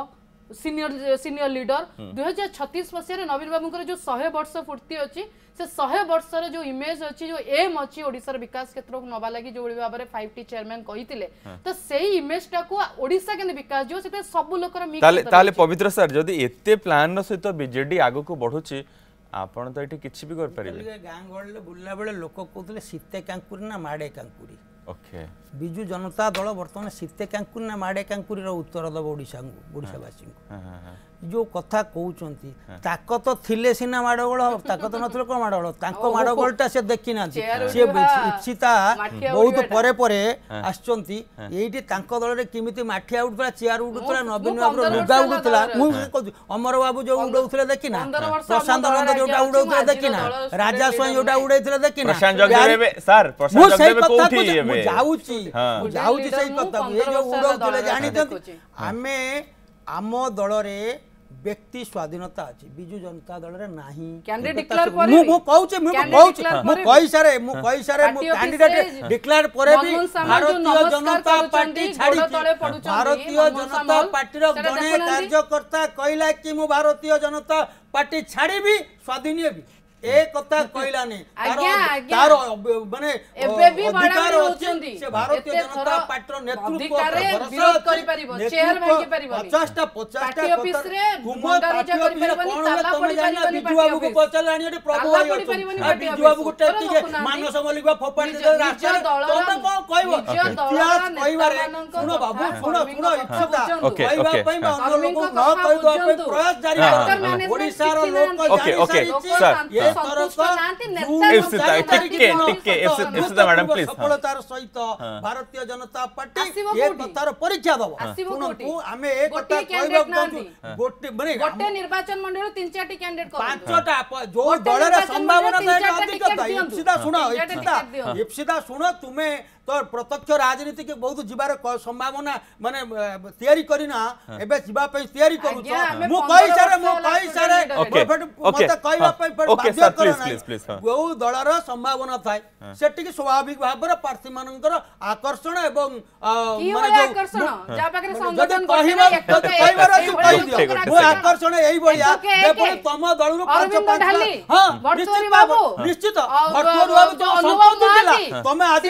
সিনিয়র সিনিয়র লিডর দুই হাজার ছতিশ মশায় নবীন বাবুঙ্কর যে শহে বর্ষ পূর্তি অছি সে শহে বর্ষর যে ইমেজ অছি যে এম অছি ওড়িশার বিকাশ ক্ষেত্রক নবা লাগি যেভাবে ভাবে ফাইভ টি চেয়ারম্যান কইতিলে তো সেই ইমেজটাকু ওড়িশা কেন বিকাশ যিব সেতে সবু লোকর মিক্স তাহলে পবিত্র স্যার যদি এতে প্ল্যান সহিত বিজেডি আগকু বড়ুছি ଆପଣ ତ ଏଠି କିଛି ବି କରିପାରିବେ ଗାଁ ଗହଳିରେ ବୁଲିଲା ବେଳେ ଲୋକ କହୁଥିଲେ ସୀତେ କାଙ୍କୁରି ନା ମାଡ଼େ କାଙ୍କୁରି ଓକେ ବିଜୁ ଜନତା ଦଳ ବର୍ତ୍ତମାନ ସୀତେ କାଙ୍କୁରି ନା ମାଡ଼େ କାଙ୍କୁରିର ଉତ୍ତର ଦେବ ଓଡ଼ିଶାଙ୍କୁ ଓଡ଼ିଶାବାସୀଙ୍କୁ ଯେଉଁ କଥା କହୁଛନ୍ତି ତାକ ତ ଥିଲେ ସିନା ମାଡ଼ଗୋଳ ତାକ ତ ନଥିଲେ କଣ ମାଡ଼ଗୋଳ ତାଙ୍କ ମାଡ଼ଗୋଳଟା ସେ ଦେଖିନାହାନ୍ତି ସିଏ ଇପ୍ସିତା ବହୁତ ପରେ ପରେ ଆସିଛନ୍ତି ଏଇଠି ତାଙ୍କ ଦଳରେ କେମିତି ମାଠିଆ ଉଠୁଥିଲା ଚେୟାର ଉଠୁଥିଲା ନବୀନ ବାବୁର ଲୁଗା ଉଠୁଥିଲା ମୁଁ କହୁଛି ଅମର ବାବୁ ଯୋଉ ଉଡଉଥିଲେ ଦେଖିନା ପ୍ରଶାନ୍ତ ନନ୍ଦ ଯୋଉଟା ଉଡଉଥିଲେ ଦେଖିନା ରାଜା ସ୍ୱାଇଁ ଯୋଉଟା ଉଡେଇଥିଲେ ଦେଖିନା ଯାଉଛି ଆମେ ଆମ ଦଳରେ ব্যক্তি স্বাধীনতা আছে বিজু জনতা দলরে নাহি মু মু কউছে মু মু কই মু কই মু ক্যান্ডিডেট ডিক্লেয়ার পরে ভারতীয় জনতা পার্টি কার্যকর্তা কইলা কি ভারতীয় জনতা পার্টি ছাড়িবি স্বাধীন ଏ କଥା କହିଲାନି ତାର ମାନେ ଅଧିକାର ଅଛି ସେ ଭାରତୀୟ ଜନତା ପାର୍ଟିର ନେତୃତ୍ୱ ପଚାଶଟା ପଚାଶଟା ତୁମ ପାର୍ଟି ଅଫିସରେ କଣ ହେଲା ତମେ ଜାଣିନା ବିଜୁ ବାବୁକୁ ପଚାରିଲାଣି ଗୋଟେ ପ୍ରଭୁ ଭାଇ ଅଛନ୍ତି ବିଜୁ ବାବୁକୁ ଟେକିକି ମାନସ ମଲ୍ଲିକ ଫୋପାଡ଼ି ଦେଲେ ରାସ୍ତାରେ ତମେ କଣ କହିବ ଇତିହାସ କହିବାରେ ଶୁଣ ବାବୁ ଶୁଣ ଶୁଣ ଇଚ୍ଛୁତା କହିବା ପାଇଁ ବା ଅନ୍ୟ ଲୋକଙ୍କୁ ନ କହିଦେବା ପାଇଁ ପ୍ରୟାସ ଜାରି ଓଡ଼ିଶାର ఓకే ఓకే సార్ ఇప్సిత ଟିକେ ଟିକେ ఇప్సిత ମ୍ୟାଡାମ ପ୍ଲିଜ ସଫଳତାର ସହିତ ଭାରତୀୟ ଜନତା ପାର୍ଟି ଏ କଥାର ପରୀକ୍ଷା ଦବ ଶୁଣନ୍ତୁ ଆମେ ଏ କଥା କହିବାକୁ ଚାହୁଁଛୁ ଗୋଟେ ମାନେ ଗୋଟେ ନିର୍ବାଚନ ମଣ୍ଡଳୀରୁ ତିନି ଚାରଟି କ୍ୟାଣ୍ଡିଡେଟ୍ ପାଞ୍ଚଟା ଯୋଉ ଦଳରେ ସମ୍ଭାବନା ଅଧିକ ଇପ୍ସିତା ଶୁଣ ଇପ୍ସିତା ଇପ୍ସିତା ଶୁଣ ତୁମେ ତ ପ୍ରତ୍ୟକ୍ଷ ରାଜନୀତିକୁ ବହୁତ ଯିବାର ସମ୍ଭାବନା ମାନେ ତିଆରି କରିନା ଏବେ ଯିବା ପାଇଁ ତିଆରି କରୁଛ ମୁଁ କହିସାରେ ମୁଁ କହିସାରେ ମତେ କହିବା ପାଇଁ ବାଧ୍ୟ କର ନାହିଁ ବହୁ ଦଳର ସମ୍ଭାବନା ଥାଏ ସେଠିକି ସ୍ୱାଭାବିକ ଭାବରେ ପ୍ରାର୍ଥୀମାନଙ୍କର ଆକର୍ଷଣ ଏବଂ ଆକର୍ଷଣ ଏଇଭଳିଆ ଯେପରି ତମ ଦଳରୁ ପାଞ୍ଚ ପାଞ୍ଚ ହଁ ନିଶ୍ଚିତ ନିଶ୍ଚିତ ତମେ ଆଜି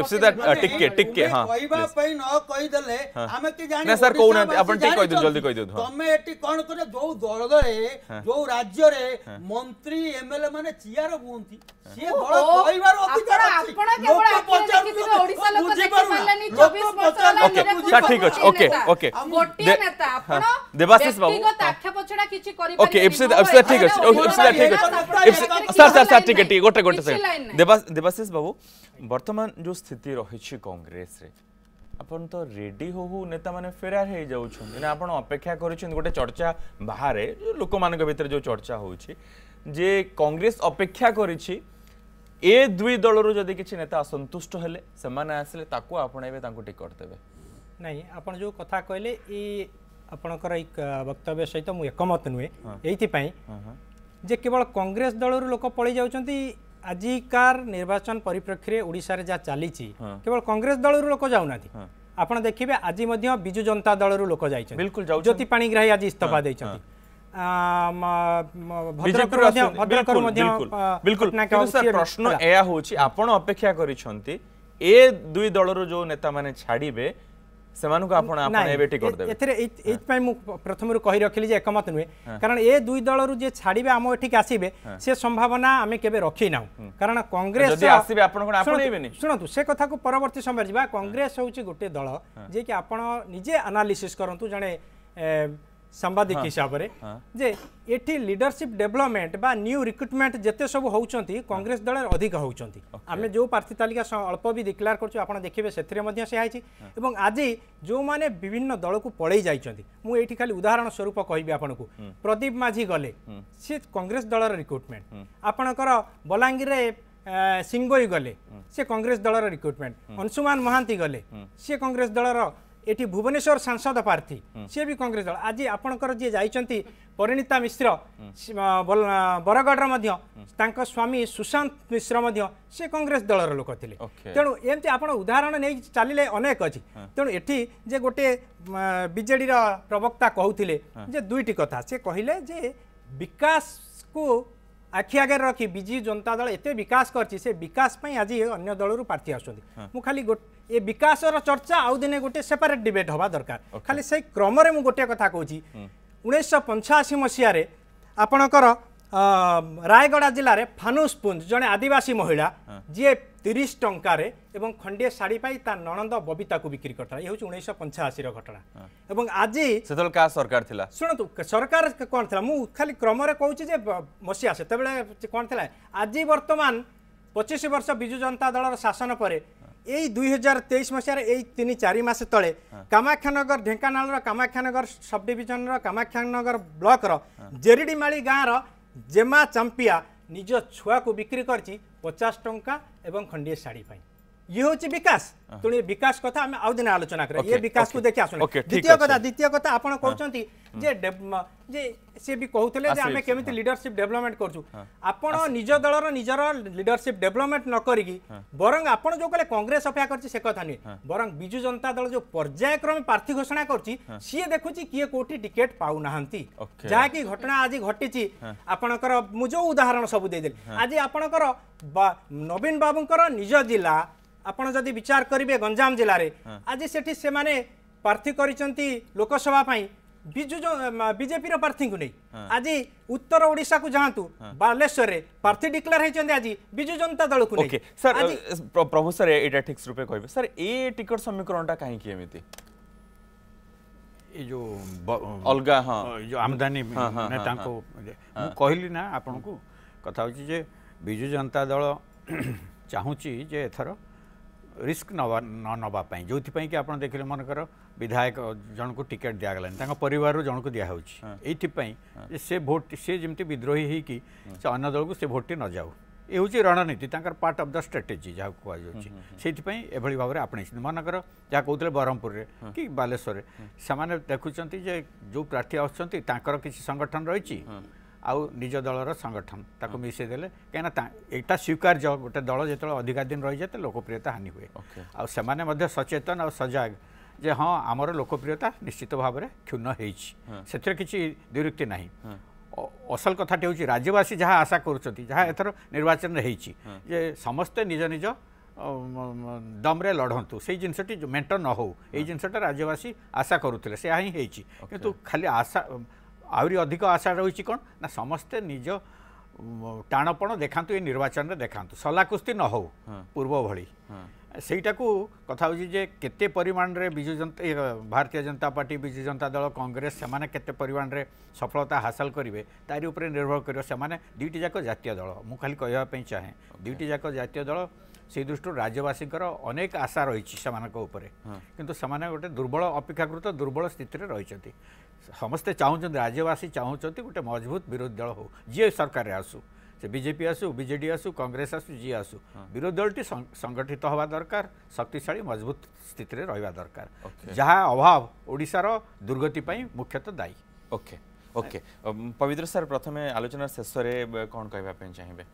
इफ्सी दैट टिक्के टिक्के हां कहबा पई न कहि देले आमे के जानि हाँ, ना हाँ। तो सर कोन अपन टिक कहि दो जल्दी कहि दो तमे एटी कोन करे जो दल रे हाँ। जो राज्य रे मंत्री एमएलए माने चियार बुंती तो से दल कहबार अधिकार अछि लोक पचार ओडिसा लोक देखि पारलानी 24 वर्ष होला ओके ठीक अछि ओके ओके गोटे नेता आपण देवाशीष बाबू आख्या पछडा किछि करि ओके इफ्सी इफ्सी ठीक अछि इफ्सी ठीक अछि सर सर सर ठीक ठीक गोटे गोटे सेकंड देवाशीष बाबू বর্তমান যে স্থিতি রয়েছে কংগ্রেসে আপনার তো রেডি হো হো নেতা মানে ফেরার হয়ে যাচ্ছেন না আপনার অপেক্ষা করছেন গোটে চর্চা বাহারে লোক ভিতরে যে চর্চা হচ্ছে যে কংগ্রেস অপেক্ষা করেছি এ দুই দলর যদি কিছু নেতা অসন্তুষ্ট হলে সে আসলে তাকে আপনাইবে তাঁকু টিকট দেবে না আপনার যে কথা কহিলেন এই আপনার এই বক্তব্য সহ একমত নুয়ে এইপাই যে কেবল কংগ্রেস দলর লোক পড়ে যাচ্ছেন আজিকার নির্বাচন পরিপ্রেক্ষীরে ওড়িশার যা চালিছি কেবল কংগ্রেস দলর লোক যাওনাহান্তি ଆପଣ ଦେଖିବେ ଆଜି ମଧ୍ୟ ବିଜୁ ଜନତା ଦଳରୁ ଲୋକ ଯାଇଛନ୍ତି ବିଲକୁଲ ଜ୍ୟୋତି ପାଣିଗ୍ରାହୀ ଆଜି ଇସ୍ତଫା ଦେଇଛନ୍ତି ପ୍ରଶ୍ନ ଏହା ହେଉଛି ଆପଣ ଅପେକ୍ଷା କରିଛନ୍ତି ଏ ଦୁଇ ଦଳରୁ ଯୋଉ ନେତାମାନେ ଛାଡ଼ିବେ ସେମାନଙ୍କୁ ଆପଣ ଆପଣ ଏବେ ଏଥିରେ ଏଇଥିପାଇଁ ମୁଁ ପ୍ରଥମରୁ କହି ରଖିଲି ଯେ ଏକମତ ନୁହେଁ କାରଣ ଏ ଦୁଇ ଦଳରୁ ଯିଏ ଛାଡ଼ିବେ ଆମ ଏଠିକି ଆସିବେ ସେ ସମ୍ଭାବନା ଆମେ କେବେ ରଖିନାହୁଁ କାରଣ କଂଗ୍ରେସ ଆସିବେ ଆପଣ କ'ଣ ଶୁଣନ୍ତୁ ସେ କଥାକୁ ପରବର୍ତ୍ତୀ ସମୟରେ ଯିବା କଂଗ୍ରେସ ହେଉଛି ଗୋଟିଏ ଦଳ ଯିଏକି ଆପଣ ନିଜେ ଆନାଲିସିସ୍ କରନ୍ତୁ ଜଣେ সাংবাদিক হ্যাঁ। হিসাবে হ্যাঁ। যে এটি লিডরশিপ ডেভেলপমেন্ট বা নিউ রিক্রুটমেন্ট যেতে সব হচ্ছেন কংগ্রেস দলের অধিক হচ্ছেন আমি যে প্রার্থী তালিকা অল্প বি ডিক্লেয়ার করছু আপনার দেখবে সেথিরে মধ্যে সে হয়েছে এবং আজ যে বিভিন্ন দলকু পড়াই যাই মু এইটি খালি উদাহরণ স্বরূপ কহবি আপনার প্রদীপ মাঝি গলে সি কংগ্রেস দলর রিক্রুটমেন্ট আপনার বলাঙ্গীরে সিঙ্গই গলে সে কংগ্রেস দলর রিক্রুটমেন্ট অংশুমান মহান্তি গলে সে কংগ্রেস দলর ଏଠି ଭୁବନେଶ୍ୱର ସାଂସଦ ପ୍ରାର୍ଥୀ ସିଏ ବି କଂଗ୍ରେସ ଦଳ ଆଜି ଆପଣଙ୍କର ଯିଏ ଯାଇଛନ୍ତି ପରିଣୀତା ମିଶ୍ର ବରଗଡ଼ର ମଧ୍ୟ ତାଙ୍କ ସ୍ୱାମୀ ସୁଶାନ୍ତ ମିଶ୍ର ମଧ୍ୟ ସେ କଂଗ୍ରେସ ଦଳର ଲୋକ ଥିଲେ ତେଣୁ ଏମିତି ଆପଣ ଉଦାହରଣ ନେଇ ଚାଲିଲେ ଅନେକ ଅଛି ତେଣୁ ଏଠି ଯେ ଗୋଟିଏ ବିଜେଡ଼ିର ପ୍ରବକ୍ତା କହୁଥିଲେ ଯେ ଦୁଇଟି କଥା ସେ କହିଲେ ଯେ ବିକାଶକୁ ଆଖି ଆଗରେ ରଖି ବିଜୁ ଜନତା ଦଳ ଏତେ ବିକାଶ କରିଛି ସେ ବିକାଶ ପାଇଁ ଆଜି ଅନ୍ୟ ଦଳରୁ ପ୍ରାର୍ଥୀ ଆସୁଛନ୍ତି ମୁଁ ଖାଲି ଏ ବିକାଶର ଚର୍ଚ୍ଚା ଆଉ ଦିନେ ଗୋଟେ ସେପାରେଟ୍ ଡିବେଟ୍ ହେବା ଦରକାର ଖାଲି ସେଇ କ୍ରମରେ ମୁଁ ଗୋଟିଏ କଥା କହୁଛି ଉଣେଇଶହ ପଞ୍ଚାଅଶୀ ମସିହାରେ ଆପଣଙ୍କର রায়গড়া জেলার ফানুস পুঞ্জ জনে আদিবাসী মহিলা হ্যাঁ। যিয়ে তিরিশ টঙ্কার এবং খন্ডিয়ে শাড়ি পাই তার ননন্দ ববিতাকে বিক্রি করলে এ হচ্ছে উনিশশো পঞ্চাশির ঘটনা এবং আজ সেতল কাহ সরকার লা শুণতু সরকার কণ লা মু খালি ক্রমরে কৌছি যে মশিয়া সেতবে কণ লা আজ বর্তমান পঁচিশ বর্ষ বিজু জনতা দলর শাসন পরে এই দুই হাজার তেইশ মশার এই তিন চারি মাস তলে কামাক্ষানগর ঢেঙ্কানাড়র কামাক্ষানগর সব ডিভিজনর কামাক্ষানগর ব্লকর জেরিডিমাড়ি গাঁর ଜେମା ଚାମ୍ପିଆ ନିଜ ଛୁଆକୁ ବିକ୍ରି କରିଛି ପଚାଶ ଟଙ୍କା ଏବଂ ଖଣ୍ଡିଏ ଶାଢ଼ୀ ପାଇଁ ये हूँ विकास हाँ। तेणु विकास कथ आउ दिन आलोचना कर विकास को देखिए आसन द्वितीय कथा द्वितीय आप कहते सी भी कहते आम के लिडरशिप डेभलपमेंट करज दल निजर लिडरशिप डेभलपमेंट न करी हाँ। बर आप जो कहे कंग्रेस अपेक्षा करती से कथ नुहे हाँ। बर विजु जनता दल जो पर्यायक्रम प्रार्थी घोषणा कर देखुच किए कौटी टिकेट पाना जहाँ कि घटना आज घटी आपणकर मुझे उदाहरण सब देदेली आज आपणकर नवीन बाबूं निज जिला ଆପଣ ଯଦି ବିଚାର କରିବେ ଗଞ୍ଜାମ ଜିଲ୍ଲାରେ ଆଜି ସେଠି ସେମାନେ ପ୍ରାର୍ଥୀ କରିଛନ୍ତି ଲୋକସଭା ପାଇଁ ବିଜୁ ବିଜେପିର ପ୍ରାର୍ଥୀଙ୍କୁ ନେଇ ଆଜି ଉତ୍ତର ଓଡ଼ିଶାକୁ ଯାଆନ୍ତୁ ବାଲେଶ୍ୱରରେ ପ୍ରାର୍ଥୀ ଡିକ୍ଲେୟାର ହେଇଛନ୍ତି ଆଜି ବିଜୁ ଜନତା ଦଳକୁ ଓକେ ସାର୍ ପ୍ରଭୁ ସାର୍ ଏଇଟା ଠିକ୍ ରୂପେ କହିବେ ସାର୍ ଏ ଟିକଟ ସମୀକରଣଟା କାହିଁକି ଏମିତି ଏ ଯେଉଁ ଅଲଗା ହଁ ଯେଉଁ ଆମଦାନୀ ନେତାଙ୍କୁ ମୁଁ କହିଲି ନା ଆପଣଙ୍କୁ କଥା ହେଉଛି ଯେ ବିଜୁ ଜନତା ଦଳ ଚାହୁଁଛି ଯେ ଏଥର रिस्क न जो कि आप देखे मनकर विधायक जन को टिकेट दिगलानी पर जन को दिया दिहाँ ये से भोट सी जमी विद्रोह हो कि हाँ। अन्न दल को से भोट न जाऊ ये हूँ रणनीति पार्ट अफ द स्ट्राटेजी जहाँ कहुपाई एभली भाव में आपणई मनकर जहाँ कहते ब्रह्मपुर कि बालेश्वर हाँ। से देखुंत जो प्रार्थी आसर किसी संगठन रही हाँ। ଆଉ ନିଜ ଦଳର ସଂଗଠନ ତାକୁ ମିଶାଇ ଦେଲେ କାହିଁକିନା ଏଇଟା ସ୍ୱୀକାର ସ୍ୱୀକାର୍ଯ୍ୟ ଗୋଟେ ଦଳ ଯେତେବେଳେ ଅଧିକା ଦିନ ରହିଯାଏ ତ ଲୋକପ୍ରିୟତା ହାନି ହୁଏ ଆଉ ସେମାନେ ମଧ୍ୟ ସଚେତନ ଆଉ ସଜାଗ ଯେ ହଁ ଆମର ଲୋକପ୍ରିୟତା ନିଶ୍ଚିତ ଭାବରେ କ୍ଷୁଣ୍ଣ ହେଇଛି ସେଥିରେ କିଛି ଦୁରୁକ୍ତି ନାହିଁ ଅସଲ କଥାଟି ହେଉଛି ରାଜ୍ୟବାସୀ ଯାହା ଆଶା କରୁଛନ୍ତି ଯାହା ଏଥର ନିର୍ବାଚନରେ ହେଇଛି ଯେ ସମସ୍ତେ ନିଜ ନିଜ ଦମରେ ଲଢ଼ନ୍ତୁ ସେଇ ଜିନିଷଟି ମେଣ୍ଟ ନ ହେଉ ଏଇ ଜିନିଷଟା ରାଜ୍ୟବାସୀ ଆଶା କରୁଥିଲେ ସେୟା ହିଁ ହେଇଛି କିନ୍ତୁ ଖାଲି ଆଶା ଆହୁରି ଅଧିକ ଆଶା ରହିଛି କ'ଣ ନା ସମସ୍ତେ ନିଜ ଟାଣପଣ ଦେଖାନ୍ତୁ ଏ ନିର୍ବାଚନରେ ଦେଖାନ୍ତୁ ସଲାକୁସ୍ତି ନ ହେଉ ପୂର୍ବ ଭଳି ସେଇଟାକୁ କଥା ହେଉଛି ଯେ କେତେ ପରିମାଣରେ ବିଜୁ ଜନତା ଭାରତୀୟ ଜନତା ପାର୍ଟି ବିଜୁ ଜନତା ଦଳ କଂଗ୍ରେସ ସେମାନେ କେତେ ପରିମାଣରେ ସଫଳତା ହାସଲ କରିବେ ତାରି ଉପରେ ନିର୍ଭର କରିବ ସେମାନେ ଦୁଇଟି ଯାକ ଜାତୀୟ ଦଳ ମୁଁ ଖାଲି କହିବା ପାଇଁ ଚାହେଁ ଦୁଇଟି ଯାକ ଜାତୀୟ ଦଳ সেই দৃষ্টি রাজ্যবাসীঙ্কর অনেক আশা রয়েছে সে উপরে কিন্তু সে গোটে দুর্বল অপেক্ষাকৃত দুর্বল স্থিতিরে রয়েছে ସମସ୍ତେ ଚାହୁଁଛନ୍ତି ରାଜ୍ୟବାସୀ ଚାହୁଁଛନ୍ତି ଗୋଟେ ମଜବୁତ ବିରୋଧୀ ଦଳ ହଉ ଯିଏ ସରକାରରେ ଆସୁ ସେ ବିଜେପି ଆସୁ ବିଜେଡ଼ି ଆସୁ କଂଗ୍ରେସ ଆସୁ ଯିଏ ଆସୁ ବିରୋଧୀ ଦଳଟି ସଂଗଠିତ ହେବା ଦରକାର ଶକ୍ତିଶାଳୀ ମଜବୁତ ସ୍ଥିତିରେ ରହିବା ଦରକାର ଯାହା ଅଭାବ ଓଡ଼ିଶାର ଦୁର୍ଗତି ପାଇଁ ମୁଖ୍ୟତଃ ଦାୟୀ ଓକେ ଓକେ ପବିତ୍ର ସାର୍ ପ୍ରଥମେ ଆଲୋଚନା ଶେଷରେ କ'ଣ କହିବା ପାଇଁ ଚାହିଁବେ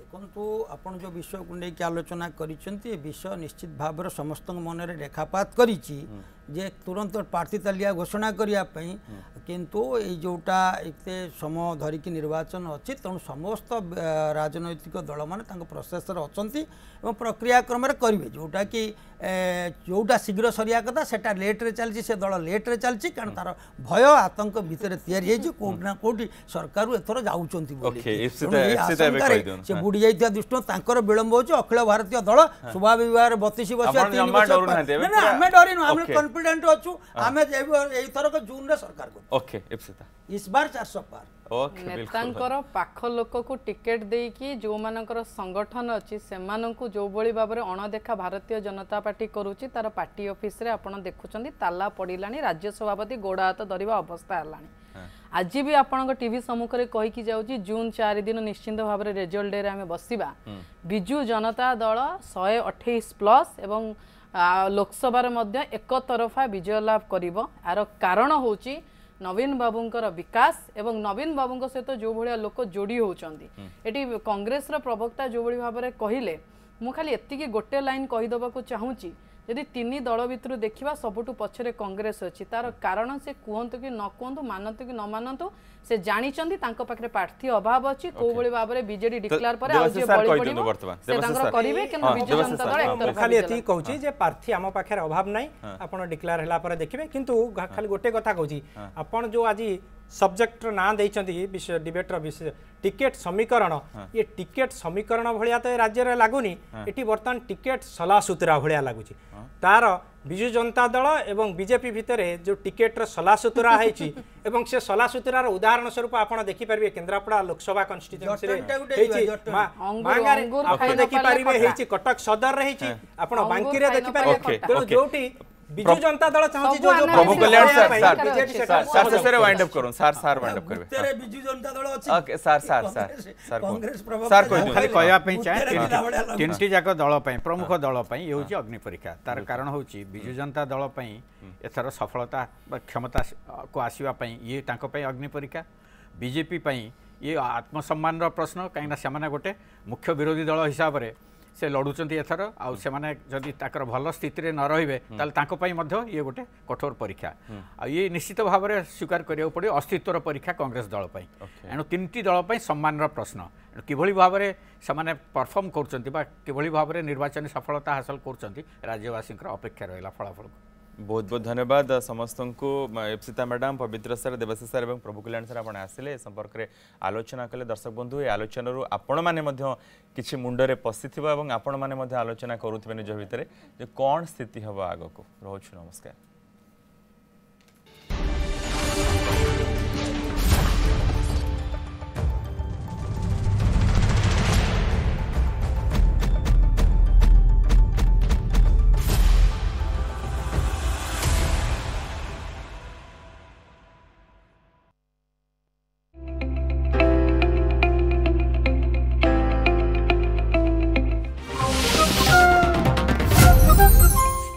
ଦେଖନ୍ତୁ ଆପଣ ଯେଉଁ ବିଷୟକୁ ନେଇକି ଆଲୋଚନା କରିଛନ୍ତି ଏ ବିଷୟ ନିଶ୍ଚିତ ଭାବରେ ସମସ୍ତଙ୍କ ମନରେ ରେଖାପାତ କରିଛି ଯେ ତୁରନ୍ତ ପ୍ରାର୍ଥୀତାଲିକା ଘୋଷଣା କରିବା ପାଇଁ କିନ୍ତୁ ଏଇ ଯେଉଁଟା ଏତେ ସମୟ ଧରିକି ନିର୍ବାଚନ ଅଛି ତେଣୁ ସମସ୍ତ ରାଜନୈତିକ ଦଳମାନେ ତାଙ୍କ ପ୍ରୋସେସ୍ରେ ଅଛନ୍ତି ଏବଂ ପ୍ରକ୍ରିୟାକ୍ରମରେ କରିବେ ଯେଉଁଟାକି ଯେଉଁଟା ଶୀଘ୍ର ସରିବା କଥା ସେଟା ଲେଟ୍ରେ ଚାଲିଛି ସେ ଦଳ ଲେଟ୍ରେ ଚାଲିଛି କାରଣ ତାର ଭୟ ଆତଙ୍କ ଭିତରେ ତିଆରି ହେଇଛି କେଉଁଠି ନା କେଉଁଠି ସରକାରରୁ ଏଥର ଯାଉଛନ୍ତି ସେ ବୁଡ଼ି ଯାଇଥିବା ଦୃଷ୍ଟିରୁ ତାଙ୍କର ବିଳମ୍ବ ହେଉଛି ଅଖିଳ ଭାରତୀୟ ଦଳ ସ୍ୱଭାବ ବିବାହରେ ବତିଶ ବର୍ଷ ଆମେ ଡରିନୁ ଆମେ କନଫିଡେନ୍ସ कन्फिडेंट अच्छु आम एथरक जून रे सरकार को ओके इप्सिता इस बार 400 पार ओके नेतांकर पाख लोक को टिकेट देकी जो मानकर संगठन अछि सेमान को जो भली बाबरे अणदेखा भारतीय जनता पार्टी करूची तार पार्टी ऑफिस रे आपण देखुचंदी ताला पडिलानी राज्य सभापति गोडा हात धरिबा अवस्था हलानी आज भी आपंक टी सम्मुखें कहीकि जाऊँगी जून चार दिन निश्चिंत भाव में रेजल्ट डे आम बसवा विजु जनता दल शहे अठाईस प्लस एवं ଲୋକସଭାରେ ମଧ୍ୟ ଏକତରଫା ବିଜୟ ଲାଭ କରିବ ଏହାର କାରଣ ହେଉଛି ନବୀନ ବାବୁଙ୍କର ବିକାଶ ଏବଂ ନବୀନ ବାବୁଙ୍କ ସହିତ ଯେଉଁଭଳିଆ ଲୋକ ଯୋଡ଼ି ହେଉଛନ୍ତି ଏଠି କଂଗ୍ରେସର ପ୍ରବକ୍ତା ଯେଉଁଭଳି ଭାବରେ କହିଲେ ମୁଁ ଖାଲି ଏତିକି ଗୋଟେ ଲାଇନ୍ କହିଦେବାକୁ ଚାହୁଁଛି ଯଦି ତିନି ଦଳ ଭିତରୁ ଦେଖିବା ସବୁଠୁ ପଛରେ କଂଗ୍ରେସ ଅଛି ତାର କାରଣ ସେ କୁହନ୍ତୁ କି ନ କୁହନ୍ତୁ ମାନନ୍ତୁ କି ନ ମାନନ୍ତୁ ସେ ଜାଣିଛନ୍ତି ତାଙ୍କ ପାଖରେ ପ୍ରାର୍ଥୀ ଅଭାବ ଅଛି କୋଉଭଳି ଭାବରେ ବିଜେଡି ଡିକ୍ଲାର ପରେ ଆଉ ଯିଏ ବଳି ପଡିବ ସେ ତାଙ୍କର କରିବେ କିନ୍ତୁ ବିଜୁ ଜନତା ଦଳ ଏକତରଫା ଖାଲି ଏତିକି କହୁଛି ଯେ ପ୍ରାର୍ଥୀ ଆମ ପାଖରେ ଅଭାବ ନାହିଁ ଆପଣ ଡିକ୍ଲାର ହେଲା ପରେ ଦେଖିବେ କିନ୍ତୁ ଖାଲି ଗୋଟେ କଥା କହୁଛି ଆପଣ ଯୋଉ ଆଜି ସବଜେକ୍ଟର ନାଁ ଦେଇଛନ୍ତି ଡିବେଟର ଟିକେଟ୍ ସମୀକରଣ ଇଏ ଟିକେଟ୍ ସମୀକରଣ ଭଳିଆ ତ ଏ ରାଜ୍ୟରେ ଲାଗୁନି ଏଠି ବର୍ତ୍ତମାନ ଟିକେଟ୍ ସଲାସୁତୁରା ଭଳିଆ ଲାଗୁଛି ତାର ବିଜୁ ଜନତା ଦଳ ଏବଂ ବିଜେପି ଭିତରେ ଯେଉଁ ଟିକେଟ୍ର ସଲାସୁତୁରା ହେଇଛି ଏବଂ ସେ ସଲାସୁତୁରାର ଉଦାହରଣ ସ୍ୱରୂପ ଆପଣ ଦେଖିପାରିବେ କେନ୍ଦ୍ରାପଡ଼ା ଲୋକସଭା କନଷ୍ଟିଚୁଏନ୍ସିରେ ହେଇଛି ଆପଣ ଦେଖିପାରିବେ ହେଇଛି କଟକ ସଦରରେ ହେଇଛି ଆପଣ ବାଙ୍କିରେ ଦେଖିପାରିବେ ତେଣୁ ଯୋଉଠି বিজু জনতা দল চাহুছি যে যে Prabhu Kalyan sir sir sir শেষে ওয়াইন্ড আপ করুন স্যার স্যার ওয়াইন্ড আপ করবে তেরে বিজু জনতা দল আছে okay sir sir sir sir Congress প্রভাব স্যার কই দিও খালি কয়া পই চাই তিনটি যাক দল পই প্রমুখ দল পই এ হচ্ছে অগ্নি পরীক্ষা তার কারণ হচ্ছে বিজু জনতা দল পই এথর সফলতা বা ক্ষমতা কো আসিবা পই ইয়ে তাঙ্ক পই অগ্নি পরীক্ষা বিজেপি পই ইয়ে আত্মসম্মানর প্রশ্ন কাইনা সেমানে গোটে মুখ্য বিরোধী দল হিসাবরে ସେ ଲଢ଼ୁଛନ୍ତି ଏଥର ଆଉ ସେମାନେ ଯଦି ତାଙ୍କର ଭଲ ସ୍ଥିତିରେ ନ ରହିବେ ତାହେଲେ ତାଙ୍କ ପାଇଁ ମଧ୍ୟ ଇଏ ଗୋଟେ କଠୋର ପରୀକ୍ଷା ଆଉ ଇଏ ନିଶ୍ଚିତ ଭାବରେ ସ୍ୱୀକାର କରିବାକୁ ପଡ଼ିବ ଅସ୍ତିତ୍ୱର ପରୀକ୍ଷା କଂଗ୍ରେସ ଦଳ ପାଇଁ ଏଣୁ ତିନିଟି ଦଳ ପାଇଁ ସମ୍ମାନର ପ୍ରଶ୍ନ ଏଣୁ କିଭଳି ଭାବରେ ସେମାନେ ପରଫର୍ମ କରୁଛନ୍ତି ବା କିଭଳି ଭାବରେ ନିର୍ବାଚନୀ ସଫଳତା ହାସଲ କରୁଛନ୍ତି ରାଜ୍ୟବାସୀଙ୍କର ଅପେକ୍ଷା ରହିଲା ଫଳାଫଳକୁ ବହୁତ ବହୁତ ଧନ୍ୟବାଦ ସମସ୍ତଙ୍କୁ ଇପ୍ସିତା ମ୍ୟାଡ଼ାମ ପବିତ୍ର ସାର ଦେବାଶିଷ ସାର ଏବଂ ପ୍ରଭୁ କଲ୍ୟାଣ ସାର ଆପଣ ଆସିଲେ ଏ ସମ୍ପର୍କରେ ଆଲୋଚନା କଲେ ଦର୍ଶକ ବନ୍ଧୁ ଏ ଆଲୋଚନାରୁ ଆପଣମାନେ ମଧ୍ୟ କିଛି ମୁଣ୍ଡରେ ପଶିଥିବ ଏବଂ ଆପଣମାନେ ମଧ୍ୟ ଆଲୋଚନା କରୁଥିବେ ନିଜ ଭିତରେ ଯେ କ'ଣ ସ୍ଥିତି ହେବ ଆଗକୁ ରହୁଛୁ ନମସ୍କାର